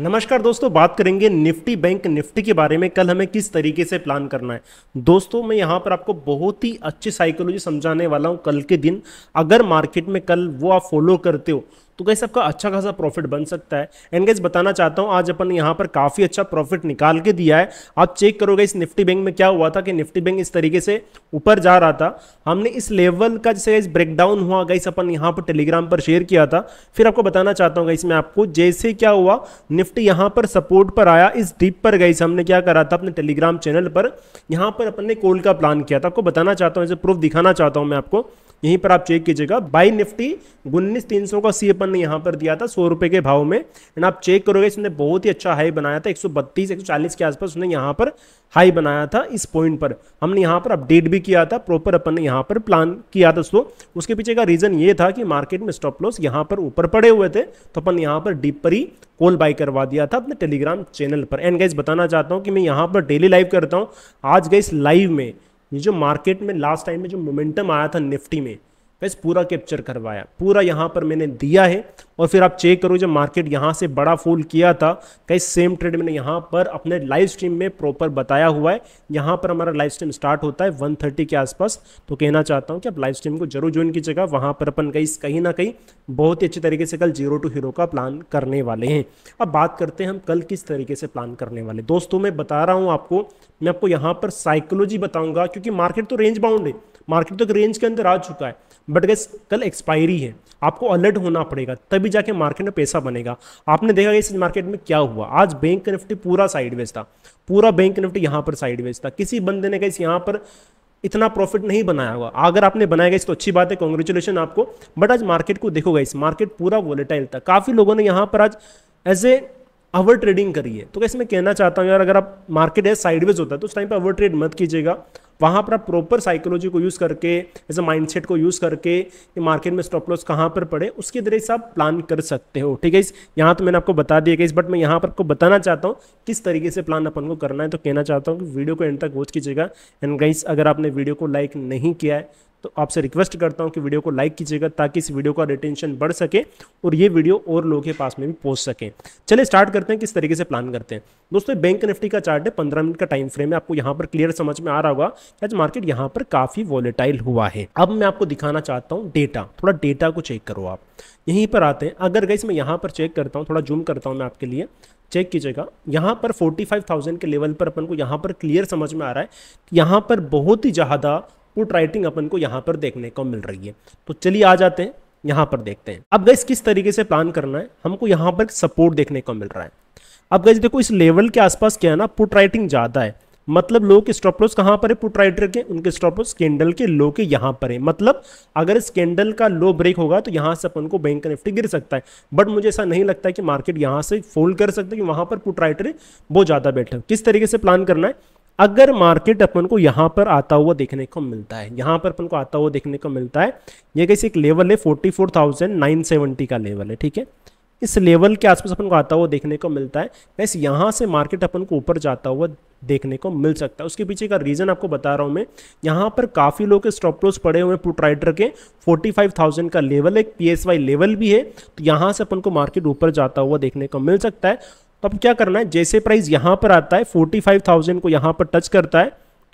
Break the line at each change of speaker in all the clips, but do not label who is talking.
नमस्कार दोस्तों बात करेंगे निफ्टी बैंक निफ्टी के बारे में कल हमें किस तरीके से प्लान करना है दोस्तों मैं यहां पर आपको बहुत ही अच्छी साइकोलॉजी समझाने वाला हूं कल के दिन अगर मार्केट में कल वो आप फॉलो करते हो तो गैस आपका अच्छा खासा प्रॉफिट बन सकता है एंड गैस बताना चाहता हूँ आज अपन यहाँ पर काफ़ी अच्छा प्रॉफिट निकाल के दिया है आप चेक करोगे इस निफ्टी बैंक में क्या हुआ था कि निफ्टी बैंक इस तरीके से ऊपर जा रहा था हमने इस लेवल का जैसे गैस ब्रेकडाउन हुआ गैस अपन यहाँ पर टेलीग्राम पर शेयर किया था फिर आपको बताना चाहता हूँ गैस मैं आपको जैसे क्या हुआ निफ्टी यहाँ पर सपोर्ट पर आया इस डीप पर गई हमने क्या करा था अपने टेलीग्राम चैनल पर यहाँ पर अपन ने कोल का प्लान किया था आपको बताना चाहता हूँ ऐसे प्रूफ दिखाना चाहता हूँ मैं आपको यहीं पर आप चेक कीजिएगा बाई निफ्टी उन्नीस तीन सौ का सी अपन ने यहाँ पर दिया था सौ रुपए के भाव में एंड आप चेक करोगे इसने बहुत ही अच्छा हाई बनाया था सौ चालीस के आसपास उसने यहाँ पर हाई बनाया था इस पॉइंट पर हमने यहाँ पर अपडेट भी किया था प्रॉपर अपन ने यहाँ पर प्लान किया था उसको उसके पीछे का रीज़न ये था कि मार्केट में स्टॉप लॉस यहाँ पर ऊपर पड़े हुए थे तो अपन यहाँ पर डीप पर ही कॉल बाई करवा दिया था अपने टेलीग्राम चैनल पर एंड गाइज बताना चाहता हूँ कि मैं यहाँ पर डेली लाइव करता हूँ आज गाइस लाइव में ये जो मार्केट में लास्ट टाइम में जो मोमेंटम आया था निफ्टी में बस पूरा कैप्चर करवाया पूरा यहाँ पर मैंने दिया है और फिर आप चेक करो जब मार्केट यहाँ से बड़ा फूल किया था कई सेम ट्रेड मैंने यहाँ पर अपने लाइव स्ट्रीम में प्रॉपर बताया हुआ है यहाँ पर हमारा लाइव स्ट्रीम स्टार्ट होता है 130 के आसपास तो कहना चाहता हूँ कि आप लाइव स्ट्रीम को जरूर ज्वाइन कीजिएगा वहाँ पर अपन कहीं कहीं ना कहीं बहुत ही अच्छे तरीके से कल जीरो टू हीरो का प्लान करने वाले हैं अब बात करते हैं हम कल किस तरीके से प्लान करने वाले दोस्तों मैं बता रहा हूँ आपको मैं आपको यहाँ पर साइकोलॉजी बताऊँगा क्योंकि मार्केट तो रेंज बाउंड है मार्केट तो एक रेंज के अंदर आ चुका है बट गैस कल एक्सपायरी है आपको अलर्ट होना पड़ेगा तभी जाके मार्केट में पैसा बनेगा आपने देखा इस मार्केट में क्या हुआ आज बैंक निफ्टी पूरा साइडवेज था पूरा बैंक निफ्टी यहाँ पर साइडवेज था किसी बंदे ने कैसे यहाँ पर इतना प्रॉफिट नहीं बनाया हुआ अगर आपने बनाया गया तो अच्छी बात है कॉन्ग्रेचुलेशन आपको बट आज मार्केट को देखो इस मार्केट पूरा वॉलेटाइल था काफ़ी लोगों ने यहाँ पर आज एज ए ओवर ट्रेडिंग करी है तो कैसे मैं कहना चाहता हूँ यार अगर आप मार्केट है साइडवेज होता है तो उस टाइम पर ओवर ट्रेड मत कीजिएगा वहाँ पर आप प्रॉपर साइकोलॉजी को यूज़ करके एज अ माइंड को यूज़ करके कि मार्केट में स्टॉप लॉस कहाँ पर पड़े उसके जरिए आप प्लान कर सकते हो ठीक है इस यहाँ तो मैंने आपको बता दिया इस बट मैं यहाँ पर आपको बताना चाहता हूँ किस तरीके से प्लान अपन को करना है तो कहना चाहता हूँ कि वीडियो को एंड तक वॉच कीजिएगा एंड गाइस अगर आपने वीडियो को लाइक नहीं किया है तो आपसे रिक्वेस्ट करता हूँ कि वीडियो को लाइक कीजिएगा ताकि इस वीडियो का रिटेंशन बढ़ सके और ये वीडियो और लोगों के पास में भी पहुँच सके चलिए स्टार्ट करते हैं किस तरीके से प्लान करते हैं दोस्तों बैंक निफ्टी का चार्ट है पंद्रह मिनट का टाइम फ्रेम है आपको यहाँ पर क्लियर समझ में आ रहा होगा आज मार्केट यहाँ पर काफ़ी वॉलेटाइल हुआ है अब मैं आपको दिखाना चाहता हूँ डेटा थोड़ा डेटा को चेक करो आप यहीं पर आते हैं अगर गई मैं यहाँ पर चेक करता हूँ थोड़ा जूम करता हूँ मैं आपके लिए चेक कीजिएगा यहाँ पर 45,000 के लेवल पर अपन को यहाँ पर क्लियर समझ में आ रहा है कि यहाँ पर बहुत ही ज़्यादा पुट राइटिंग अपन को यहाँ पर देखने को मिल रही है तो चलिए आ जाते हैं यहाँ पर देखते हैं अब गैस किस तरीके से प्लान करना है हमको यहाँ पर सपोर्ट देखने को मिल रहा है अब गैस देखो इस लेवल के आसपास क्या है ना पुट राइटिंग ज़्यादा है मतलब लोग के स्टॉप लॉस कहाँ पर है पुट राइटर के उनके स्टॉप लॉस कैंडल के लो के यहाँ पर है मतलब अगर इस कैंडल का लो ब्रेक होगा तो यहाँ से अपन को बैंक निफ्टी गिर सकता है बट मुझे ऐसा नहीं लगता है कि मार्केट यहाँ से फोल्ड कर सकते हैं कि वहाँ पर पुट राइटर बहुत ज़्यादा हो किस तरीके से प्लान करना है अगर मार्केट अपन को यहाँ पर आता हुआ देखने को मिलता है यहाँ पर अपन को आता हुआ देखने को मिलता है ये कैसे एक लेवल है 44,970 का लेवल है ठीक है इस लेवल के आसपास अपन को आता हुआ देखने को मिलता है बस यहाँ से मार्केट अपन को ऊपर जाता हुआ देखने को मिल सकता है उसके पीछे का रीज़न आपको बता रहा हूँ मैं यहाँ पर काफ़ी लोग स्टॉप लॉस पड़े हुए पुट राइडर के 45,000 का लेवल एक पीएसवाई लेवल भी है तो यहाँ से अपन को मार्केट ऊपर जाता हुआ देखने को मिल सकता है तो अब क्या करना है जैसे प्राइस यहाँ पर आता है फोर्टी फाइव थाउजेंड को यहाँ पर टच करता है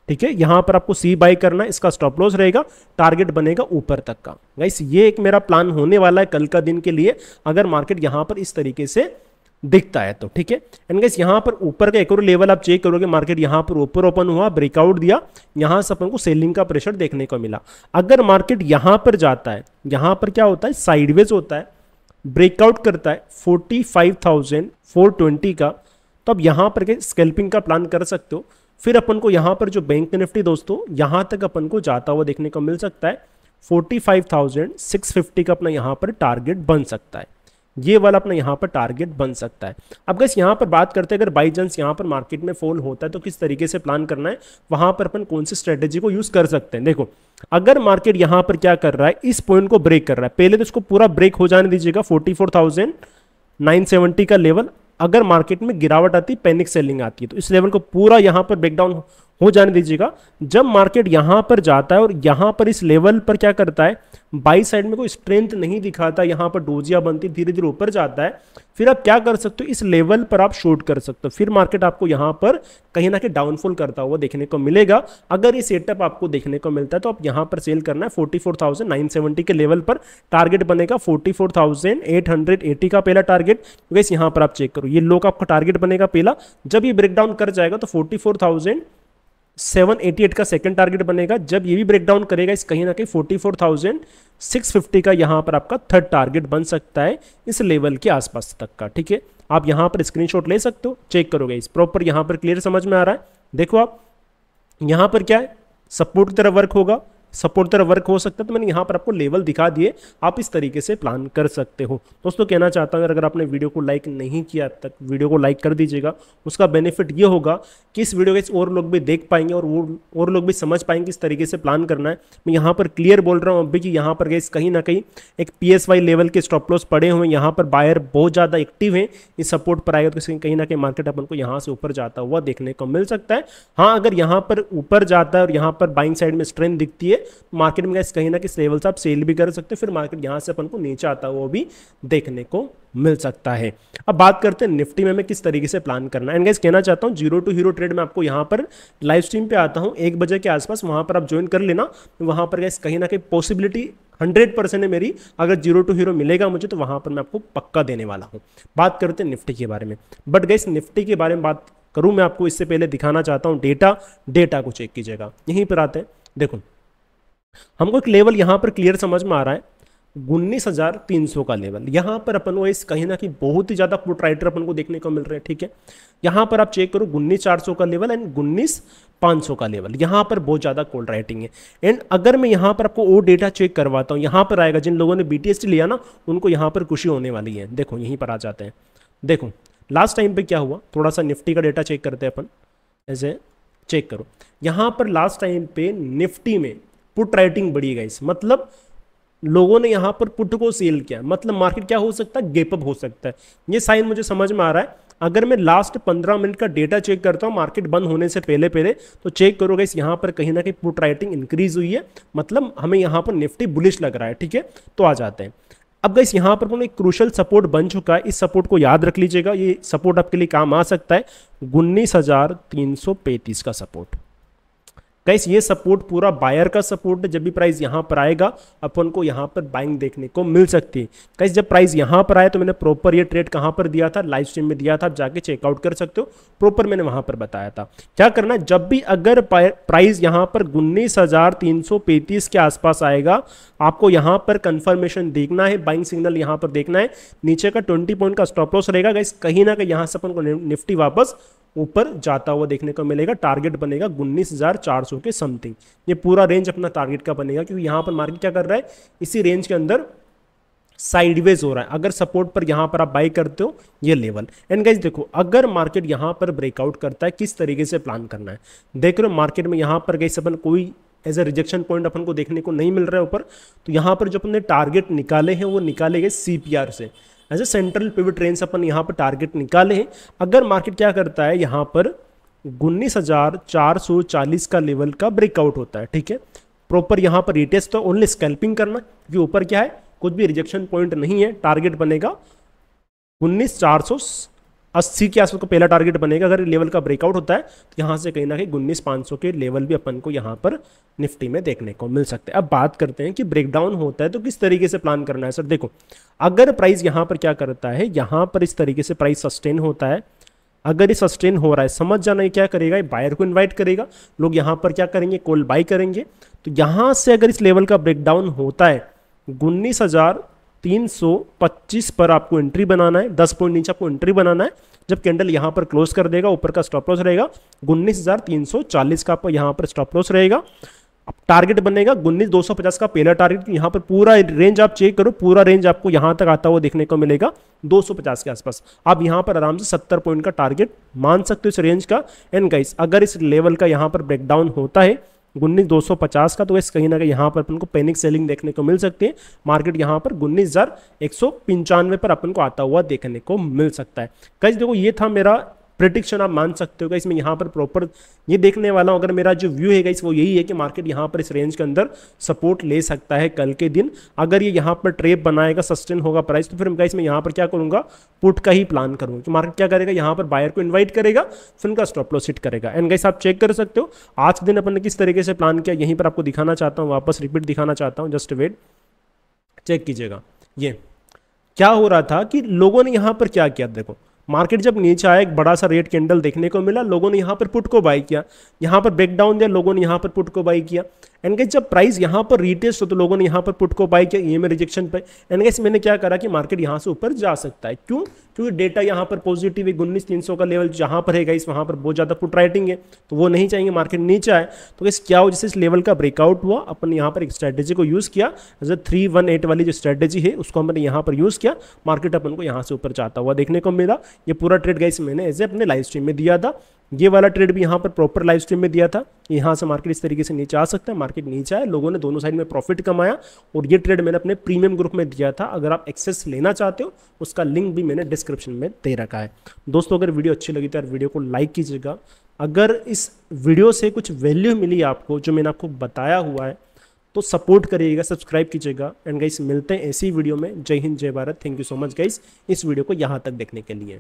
ठीक है यहाँ पर आपको सी बाई करना है इसका स्टॉप लॉस रहेगा टारगेट बनेगा ऊपर तक का गाइस ये एक मेरा प्लान होने वाला है कल का दिन के लिए अगर मार्केट यहाँ पर इस तरीके से दिखता है तो ठीक है एंड गाइस यहाँ पर ऊपर का एक और लेवल आप चेक करोगे मार्केट यहाँ पर ऊपर ओपन हुआ ब्रेकआउट दिया यहाँ से अपन को सेलिंग का प्रेशर देखने को मिला अगर मार्केट यहाँ पर जाता है यहाँ पर क्या होता है साइडवेज होता है ब्रेकआउट करता है 45,420 का तो आप यहाँ पर के स्केल्पिंग का प्लान कर सकते हो फिर अपन को यहाँ पर जो बैंक निफ्टी दोस्तों यहाँ तक अपन को जाता हुआ देखने को मिल सकता है 45,650 का अपना यहाँ पर टारगेट बन सकता है ये वाला अपना यहाँ पर टारगेट बन सकता है अब गैस यहाँ पर बात करते हैं अगर बाई चांस यहाँ पर मार्केट में फॉल होता है तो किस तरीके से प्लान करना है वहाँ पर अपन कौन सी स्ट्रेटेजी को यूज़ कर सकते हैं देखो अगर मार्केट यहाँ पर क्या कर रहा है इस पॉइंट को ब्रेक कर रहा है पहले तो इसको पूरा ब्रेक हो जाने दीजिएगा फोर्टी का लेवल अगर मार्केट में गिरावट आती पैनिक सेलिंग आती है तो इस लेवल को पूरा यहाँ पर ब्रेकडाउन हो जाने दीजिएगा जब मार्केट यहां पर जाता है और यहां पर इस लेवल पर क्या करता है बाई साइड में कोई स्ट्रेंथ नहीं दिखाता यहां पर डोजिया बनती धीरे धीरे ऊपर जाता है फिर आप क्या कर सकते हो इस लेवल पर आप शॉर्ट कर सकते हो फिर मार्केट आपको यहां पर कहीं ना कहीं डाउनफॉल करता हुआ देखने को मिलेगा अगर ये सेटअप आपको देखने को मिलता है तो आप यहाँ पर सेल करना है 44,970 के लेवल पर टारगेट बनेगा 44,880 का पहला टारगेट वैसे यहाँ पर आप चेक करो ये लोग आपका टारगेट बनेगा पहला जब ये डाउन कर जाएगा तो फोर्टी 788 का सेकंड टारगेट बनेगा जब ये भी ब्रेकडाउन करेगा इस कहीं ना कहीं 44,650 का यहाँ पर आपका थर्ड टारगेट बन सकता है इस लेवल के आसपास तक का ठीक है आप यहाँ पर स्क्रीनशॉट ले सकते हो चेक करोगे इस प्रॉपर यहाँ पर क्लियर समझ में आ रहा है देखो आप यहाँ पर क्या है सपोर्ट की तरह वर्क होगा तरह वर्क हो सकता है तो मैंने यहाँ पर आपको लेवल दिखा दिए आप इस तरीके से प्लान कर सकते हो दोस्तों कहना चाहता हूँ अगर आपने वीडियो को लाइक नहीं किया अब तक वीडियो को लाइक कर दीजिएगा उसका बेनिफिट ये होगा कि इस वीडियो के और लोग भी देख पाएंगे और और लोग भी समझ पाएंगे इस तरीके से प्लान करना है मैं यहाँ पर क्लियर बोल रहा हूँ अभी कि यहाँ पर गए कहीं ना कहीं एक पी लेवल के स्टॉप लॉस पड़े हुए हैं यहाँ पर बायर बहुत ज़्यादा एक्टिव हैं इस सपोर्ट पर आएगा तो कहीं ना कहीं मार्केट अपन को यहाँ से ऊपर जाता हुआ देखने को मिल सकता है हाँ अगर यहाँ पर ऊपर जाता है और यहाँ पर बाइंग साइड में स्ट्रेंथ दिखती है लिए मार्केट में गैस कहीं ना किस लेवल से आप सेल भी कर सकते हैं फिर मार्केट यहाँ से अपन को नीचे आता हुआ भी देखने को मिल सकता है अब बात करते हैं निफ्टी में हमें किस तरीके से प्लान करना है एंड गैस कहना चाहता हूँ जीरो टू हीरो ट्रेड में आपको यहाँ पर लाइव स्ट्रीम पर आता हूँ एक बजे के आसपास वहाँ पर आप ज्वाइन कर लेना वहाँ पर गैस कहीं ना कहीं पॉसिबिलिटी 100% है मेरी अगर जीरो टू हीरो मिलेगा मुझे तो वहां पर मैं आपको पक्का देने वाला हूं बात करते हैं निफ्टी के बारे में बट गैस निफ्टी के बारे में बात करूं मैं आपको इससे पहले दिखाना चाहता हूं डेटा डेटा को चेक कीजिएगा यहीं पर आते हैं देखो हमको एक लेवल यहाँ पर क्लियर समझ में आ रहा है उन्नीस हजार तीन सौ का लेवल यहां पर अपन को इस कहीं ना कहीं बहुत ही ज़्यादा पुट राइटर अपन को देखने को मिल रहे हैं ठीक है यहां पर आप चेक करो उन्नीस चार सौ का लेवल एंड उन्नीस पांच सौ का लेवल यहां पर बहुत ज़्यादा कॉल राइटिंग है एंड अगर मैं यहां पर आपको और डेटा चेक करवाता हूं यहां पर आएगा जिन लोगों ने बीटीएस लिया ना उनको यहां पर खुशी होने वाली है देखो यहीं पर आ जाते हैं देखो लास्ट टाइम पर क्या हुआ थोड़ा सा निफ्टी का डेटा चेक करते हैं अपन ऐसे चेक करो यहां पर लास्ट टाइम पे निफ्टी में पुट राइटिंग बढ़ी गई मतलब लोगों ने यहाँ पर पुट को सेल किया मतलब मार्केट क्या हो सकता है गेपअप हो सकता है ये साइन मुझे समझ में आ रहा है अगर मैं लास्ट पंद्रह मिनट का डेटा चेक करता हूँ मार्केट बंद होने से पहले पहले तो चेक करो गाइस यहाँ पर कहीं ना कहीं पुट राइटिंग इंक्रीज हुई है मतलब हमें यहाँ पर निफ्टी बुलिश लग रहा है ठीक है तो आ जाते हैं अब गाइस यहाँ पर एक क्रूशल सपोर्ट बन चुका है इस सपोर्ट को याद रख लीजिएगा ये सपोर्ट आपके लिए काम आ सकता है उन्नीस का सपोर्ट गाइस ये सपोर्ट पूरा बायर का सपोर्ट है जब भी प्राइस यहाँ पर आएगा अपन को यहाँ पर बाइंग देखने को मिल सकती है गाइस जब प्राइस यहाँ पर आया तो मैंने प्रॉपर ये ट्रेड कहाँ पर दिया था लाइव स्ट्रीम में दिया था आप जाके चेकआउट कर सकते हो प्रॉपर मैंने वहाँ पर बताया था क्या करना जब भी अगर प्राइस यहाँ पर उन्नीस के आसपास आएगा आपको यहाँ पर कन्फर्मेशन देखना है बाइंग सिग्नल यहाँ पर देखना है नीचे का ट्वेंटी पॉइंट का स्टॉप लॉस रहेगा गाइस कहीं ना कहीं यहाँ से अपन को निफ्टी वापस ऊपर जाता हुआ देखने को मिलेगा टारगेट बनेगा उन्नीस के समथिंग ये पूरा रेंज अपना टारगेट का बनेगा क्योंकि यहाँ पर मार्केट क्या कर रहा है इसी रेंज के अंदर साइडवेज हो रहा है अगर सपोर्ट पर यहाँ पर आप बाई करते हो ये लेवल एंड गाइज देखो अगर मार्केट यहाँ पर ब्रेकआउट करता है किस तरीके से प्लान करना है देख रहे हो मार्केट में यहाँ पर गई सपन कोई एज ए रिजेक्शन पॉइंट अपन को देखने को नहीं मिल रहा है ऊपर तो यहाँ पर जो अपने टारगेट निकाले हैं वो निकाले गए सी से as a central pivot range अपन यहाँ पर टारगेट निकाले हैं अगर मार्केट क्या करता है यहाँ पर उन्नीस हज़ार चार सौ चालीस का लेवल का ब्रेकआउट होता है ठीक है प्रॉपर यहाँ पर रिटेस्ट तो ओनली स्कैल्पिंग करना क्योंकि ऊपर क्या है कुछ भी रिजेक्शन पॉइंट नहीं है टारगेट बनेगा उन्नीस चार सौ अस्सी के आसपास को पहला टारगेट बनेगा अगर लेवल का ब्रेकआउट होता है तो यहाँ से कहीं ना कहीं उन्नीस पाँच के लेवल भी अपन को यहाँ पर निफ्टी में देखने को मिल सकते हैं अब बात करते हैं कि ब्रेकडाउन होता है तो किस तरीके से प्लान करना है सर देखो अगर प्राइस यहाँ पर क्या करता है यहाँ पर इस तरीके से प्राइस सस्टेन होता है अगर ये सस्टेन हो रहा है समझ जाना ये क्या करेगा ये बायर को इनवाइट करेगा लोग यहाँ पर क्या करेंगे कोल बाई करेंगे तो यहाँ से अगर इस लेवल का ब्रेकडाउन होता है उन्नीस हज़ार 325 पर आपको एंट्री बनाना है 10 पॉइंट नीचे आपको एंट्री बनाना है जब कैंडल यहां पर क्लोज कर देगा ऊपर का स्टॉप लॉस रहेगा उन्नीस का आपका यहाँ पर स्टॉप लॉस रहेगा टारगेट बनेगा उन्नीस दो का पहला टारगेट तो यहाँ पर पूरा रेंज आप चेक करो पूरा रेंज आपको यहां तक आता हुआ देखने को मिलेगा 250 के आसपास आप यहां पर आराम से 70 पॉइंट का टारगेट मान सकते हो इस रेंज का एंड गाइस अगर इस लेवल का यहां पर ब्रेकडाउन होता है उन्नीस दो सौ पचास का तो वैसे कहीं ना कहीं यहाँ पर अपन को पैनिक सेलिंग देखने को मिल सकती है मार्केट यहाँ पर उन्नीस हज़ार एक सौ पंचानवे पर अपन को आता हुआ देखने को मिल सकता है कई देखो ये था मेरा प्रिडिक्शन आप मान सकते हो गाइस मैं यहाँ पर प्रॉपर ये देखने वाला हूँ अगर मेरा जो व्यू है गाइस वो यही है कि मार्केट यहाँ पर इस रेंज के अंदर सपोर्ट ले सकता है कल के दिन अगर ये यहाँ पर ट्रेप बनाएगा सस्टेन होगा प्राइस तो फिर गाइस मैं यहाँ पर क्या करूँगा पुट का ही प्लान करूँगा तो मार्केट क्या करेगा यहाँ पर बायर को इन्वाइट करेगा फिर उनका स्टॉप लॉस हिट करेगा एंड गाइस आप चेक कर सकते हो आज के दिन अपन ने किस तरीके से प्लान किया यहीं पर आपको दिखाना चाहता हूँ वापस रिपीट दिखाना चाहता हूँ जस्ट वेट चेक कीजिएगा ये क्या हो रहा था कि लोगों ने यहाँ पर क्या किया देखो मार्केट जब नीचे आया एक बड़ा सा रेड कैंडल देखने को मिला लोगों ने यहाँ पर पुट को बाई किया यहाँ पर ब्रेकडाउन दिया लोगों ने यहाँ पर पुट को बाई किया एंड एनगेज जब प्राइस यहाँ पर रिटेस्ट हो तो लोगों ने यहाँ पर पुट को बाई किया ई रिजेक्शन पर एनगेज मैंने क्या करा कि मार्केट यहाँ से ऊपर जा सकता है क्यों क्योंकि डेटा यहाँ पर पॉजिटिव है उन्नीस तीन सौ का लेवल जहाँ पर है गाइस वहाँ पर बहुत ज़्यादा पुट राइटिंग है तो वो नहीं चाहिए मार्केट नीचे आए तो गाइस क्या हो जैसे इस लेवल का ब्रेकआउट हुआ अपन यहाँ पर एक स्ट्रैटेजी को यूज़ किया as a three one eight वाली जो स्ट्रैटेजी है उसको हमने यहाँ पर यूज़ किया मार्केट अपन को यहाँ से ऊपर जाता हुआ देखने को मिला ये पूरा ट्रेड गाइस मैंने एज ए अपने लाइव स्ट्रीम में दिया था ये वाला ट्रेड भी यहाँ पर प्रॉपर लाइव स्ट्रीम में दिया था यहाँ से मार्केट इस तरीके से नीचे आ सकता है मार्केट नीचे आए लोगों ने दोनों साइड में प्रॉफिट कमाया और ये ट्रेड मैंने अपने प्रीमियम ग्रुप में दिया था अगर आप एक्सेस लेना चाहते हो उसका लिंक भी मैंने डिस्क डिस्क्रिप्शन में दे रखा है दोस्तों अगर वीडियो अच्छी लगी तो यार वीडियो को लाइक कीजिएगा अगर इस वीडियो से कुछ वैल्यू मिली आपको जो मैंने आपको बताया हुआ है तो सपोर्ट करिएगा सब्सक्राइब कीजिएगा एंड गाइस मिलते हैं ऐसी वीडियो में जय हिंद जय Bharat thank you so much guys इस वीडियो को यहाँ तक देखने के लिए